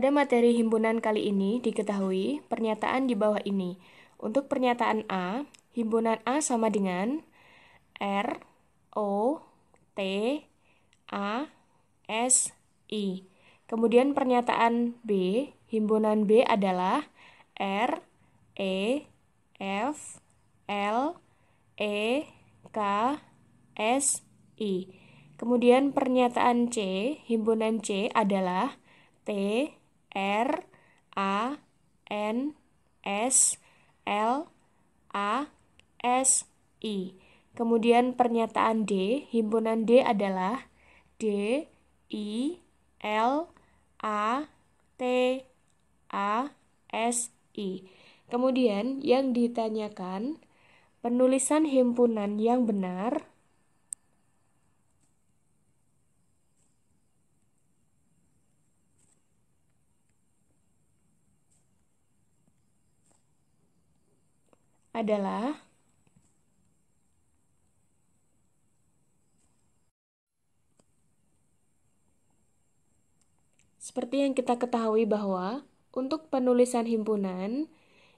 Pada materi himpunan kali ini diketahui pernyataan di bawah ini. Untuk pernyataan A, himpunan A sama dengan R, O, T, A, S, I. Kemudian pernyataan B, himpunan B adalah R, E, F, L, E, K, S, I. Kemudian pernyataan C, himpunan C adalah T, R A N S L A S I. Kemudian pernyataan D, himpunan D adalah D I L A T A S I. Kemudian yang ditanyakan penulisan himpunan yang benar adalah Seperti yang kita ketahui bahwa untuk penulisan himpunan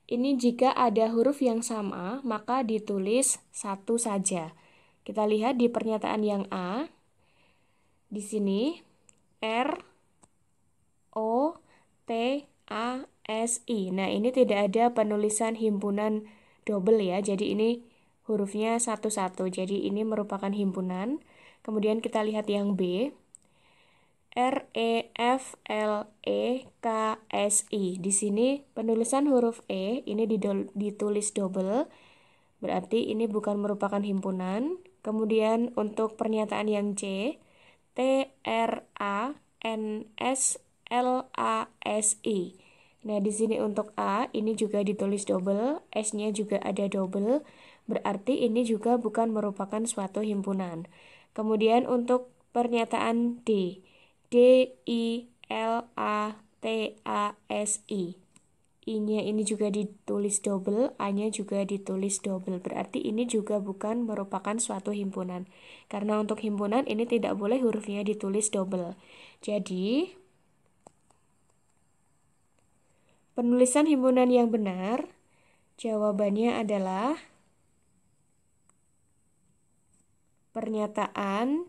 ini jika ada huruf yang sama maka ditulis satu saja. Kita lihat di pernyataan yang A di sini R O T A S I. Nah, ini tidak ada penulisan himpunan double ya. Jadi ini hurufnya satu-satu. Jadi ini merupakan himpunan. Kemudian kita lihat yang B. R E F L E K S I. Di sini penulisan huruf E ini ditulis double. Berarti ini bukan merupakan himpunan. Kemudian untuk pernyataan yang C, T R A N S L A S I. Nah, di sini untuk A, ini juga ditulis double, S-nya juga ada double, berarti ini juga bukan merupakan suatu himpunan. Kemudian untuk pernyataan D, D, I, L, A, T, A, S, I. I-nya ini juga ditulis double, A-nya juga ditulis double. Berarti ini juga bukan merupakan suatu himpunan. Karena untuk himpunan ini tidak boleh hurufnya ditulis double. Jadi, Penulisan himpunan yang benar jawabannya adalah pernyataan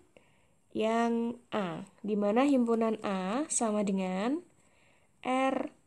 yang A, di mana himpunan A sama dengan R